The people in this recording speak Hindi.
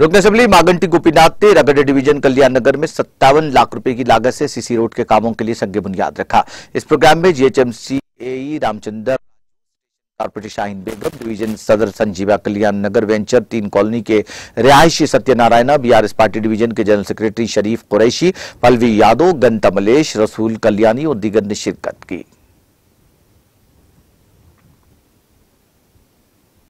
रुकन असेंबली मागंटी गोपीनाथ ने रगड़ डिवीजन कल्याण नगर में सत्तावन लाख रुपए की लागत से सीसी रोड के कामों के लिए संघ बुनियाद रखा इस प्रोग्राम में GHMC AE Ramachandra corporator Shaheen Begum division सदर संजीवा कल्याण नगर वेंचर तीन कॉलोनी के रिहायशी सत्यनारायणा बीआरएस पार्टी डिवीजन के जनरल सेक्रेटरी शरीफ कुरैशी पलवी यादव गंता मलेश रसूल कल्याणी और दिगर ने शिरकत की